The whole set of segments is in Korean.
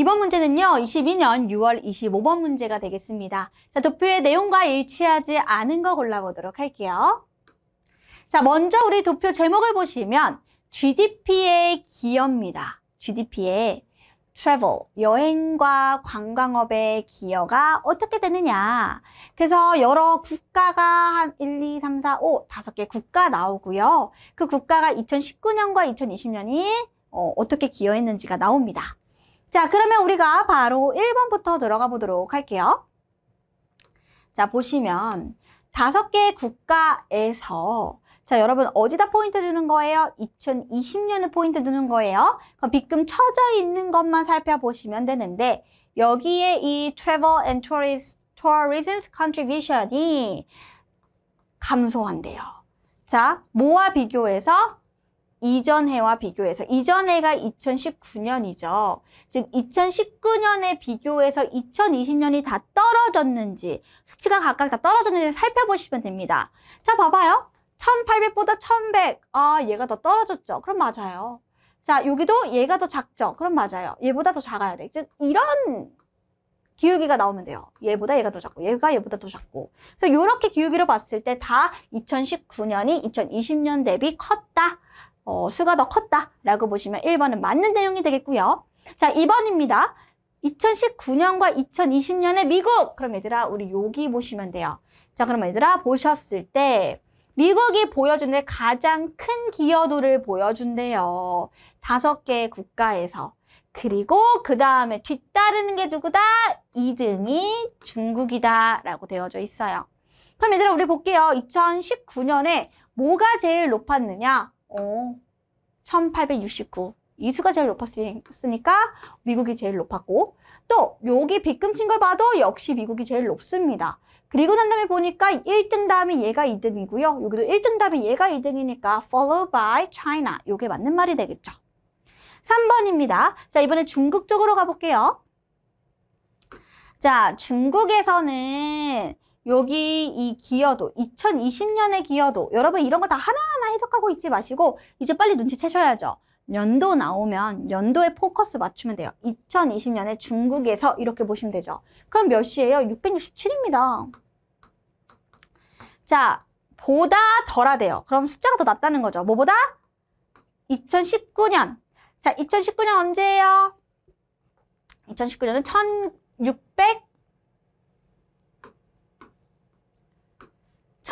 이번 문제는요. 22년 6월 25번 문제가 되겠습니다. 자, 도표의 내용과 일치하지 않은 거 골라보도록 할게요. 자, 먼저 우리 도표 제목을 보시면 GDP의 기여입니다. GDP의 travel, 여행과 관광업의 기여가 어떻게 되느냐. 그래서 여러 국가가 한 1, 2, 3, 4, 5, 다섯 개 국가 나오고요. 그 국가가 2019년과 2020년이 어, 어떻게 기여했는지가 나옵니다. 자, 그러면 우리가 바로 1번부터 들어가 보도록 할게요. 자, 보시면 다섯 개 국가에서 자, 여러분 어디다 포인트 주는 거예요? 2020년에 포인트 주는 거예요. 그럼 빗금 쳐져 있는 것만 살펴보시면 되는데 여기에 이 travel and t o u r i s tourism contribution이 감소한대요. 자, 뭐와 비교해서? 이전 해와 비교해서 이전 해가 2019년이죠. 즉 2019년에 비교해서 2020년이 다 떨어졌는지 수치가 각각 다 떨어졌는지 살펴보시면 됩니다. 자 봐봐요. 1800보다 1100. 아 얘가 더 떨어졌죠. 그럼 맞아요. 자 여기도 얘가 더 작죠. 그럼 맞아요. 얘보다 더 작아야 돼. 즉 이런 기울기가 나오면 돼요. 얘보다 얘가 더 작고 얘가 얘보다 더 작고 그래서 이렇게 기울기로 봤을 때 다 2019년이 2020년 대비 컸다. 어, 수가 더 컸다라고 보시면 1번은 맞는 내용이 되겠고요. 자, 2번입니다. 2019년과 2020년에 미국! 그럼 얘들아, 우리 여기 보시면 돼요. 자, 그럼 얘들아, 보셨을 때 미국이 보여준데 가장 큰 기여도를 보여준대요. 다섯 개 국가에서. 그리고 그 다음에 뒤따르는 게 누구다? 2등이 중국이다 라고 되어져 있어요. 그럼 얘들아 우리 볼게요. 2019년에 뭐가 제일 높았느냐? 어, 1869. 이수가 제일 높았으니까 미국이 제일 높았고 또 여기 빗금친걸 봐도 역시 미국이 제일 높습니다. 그리고 난 다음에 보니까 1등 다음에 얘가 2등이고요. 여기도 1등 다음에 얘가 2등이니까 followed by China. 이게 맞는 말이 되겠죠. 3번입니다. 자, 이번에 중국 쪽으로 가볼게요. 자, 중국에서는 여기 이 기여도, 2020년의 기여도 여러분 이런 거 다 하나하나 해석하고 있지 마시고 이제 빨리 눈치채셔야죠. 연도 나오면 연도에 포커스 맞추면 돼요. 2020년에 중국에서 이렇게 보시면 되죠. 그럼 몇 시예요? 667입니다. 자, 보다 덜하대요. 그럼 숫자가 더 낮다는 거죠. 뭐보다? 2019년. 자, 2019년 언제예요? 2019년은 1600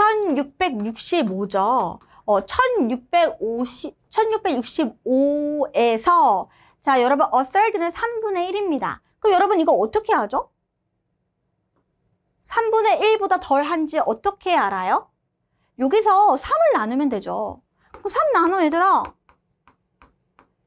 1665죠. 어, 1650, 1665에서 자 여러분 a third는 3분의 1입니다. 그럼 여러분 이거 어떻게 하죠? 3분의 1보다 덜한지 어떻게 알아요? 여기서 3을 나누면 되죠. 그럼 3 나눠 얘들아.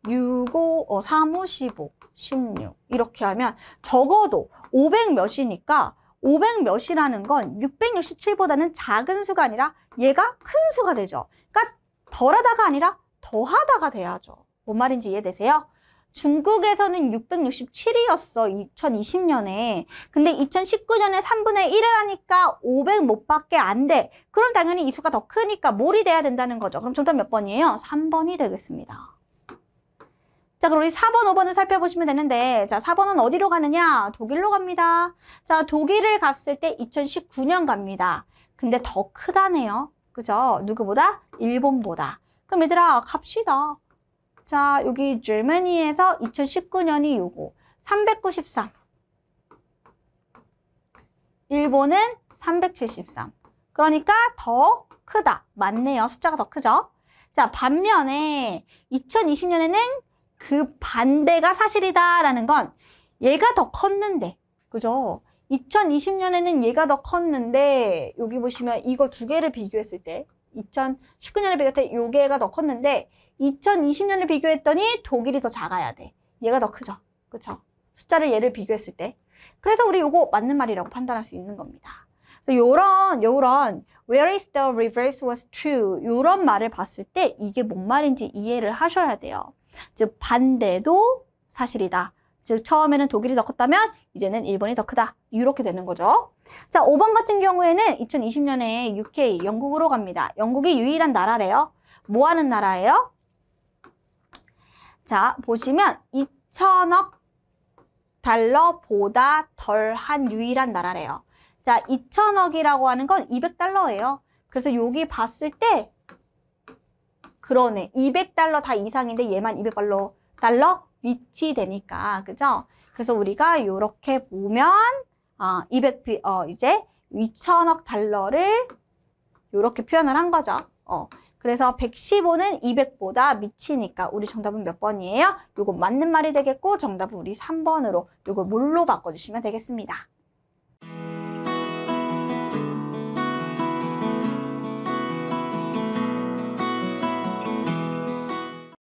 6, 5, 어, 3, 5, 15, 16 이렇게 하면 적어도 500 몇이니까 500 몇이라는 건 667보다는 작은 수가 아니라 얘가 큰 수가 되죠. 그러니까 덜하다가 아니라 더하다가 돼야죠. 뭔 말인지 이해되세요? 중국에서는 667이었어, 2020년에. 근데 2019년에 3분의 1을 하니까 500 못밖에 안 돼. 그럼 당연히 이 수가 더 크니까 몰이 돼야 된다는 거죠. 그럼 정답 몇 번이에요? 3번이 되겠습니다. 자, 그럼 우리 4번, 5번을 살펴보시면 되는데 자, 4번은 어디로 가느냐? 독일로 갑니다. 자, 독일을 갔을 때 2019년 갑니다. 근데 더 크다네요. 그죠? 누구보다? 일본보다. 그럼 얘들아, 갑시다. 자, 여기 Germany에서 2019년이 요거. 393. 일본은 373. 그러니까 더 크다. 맞네요. 숫자가 더 크죠? 자, 반면에 2020년에는 그 반대가 사실이다라는 건 얘가 더 컸는데 그죠? 2020년에는 얘가 더 컸는데 여기 보시면 이거 두 개를 비교했을 때 2019년을 비교할 때 요게가 더 컸는데 2020년을 비교했더니 독일이 더 작아야 돼. 얘가 더 크죠. 그렇죠? 숫자를 얘를 비교했을 때. 그래서 우리 요거 맞는 말이라고 판단할 수 있는 겁니다. 그래서 요런 요런 where is the reverse was true 요런 말을 봤을 때 이게 뭔 말인지 이해를 하셔야 돼요. 즉 반대도 사실이다. 즉 처음에는 독일이 더 컸다면 이제는 일본이 더 크다. 이렇게 되는 거죠. 자, 5번 같은 경우에는 2020년에 UK, 영국으로 갑니다. 영국이 유일한 나라래요. 뭐 하는 나라예요? 자, 보시면 2천억 달러보다 덜한 유일한 나라래요. 자, 2천억이라고 하는 건 200달러예요. 그래서 여기 봤을 때 그러네. 200달러 다 이상인데 얘만 200달러 달러 밑이 되니까. 그죠? 그래서 우리가 이렇게 보면 아, 어, 200 어, 이제 2천억 달러를 이렇게 표현을 한 거죠. 어. 그래서 115는 200보다 미치니까 우리 정답은 몇 번이에요? 이거 맞는 말이 되겠고 정답은 우리 3번으로 이걸 뭘로 바꿔주시면 되겠습니다.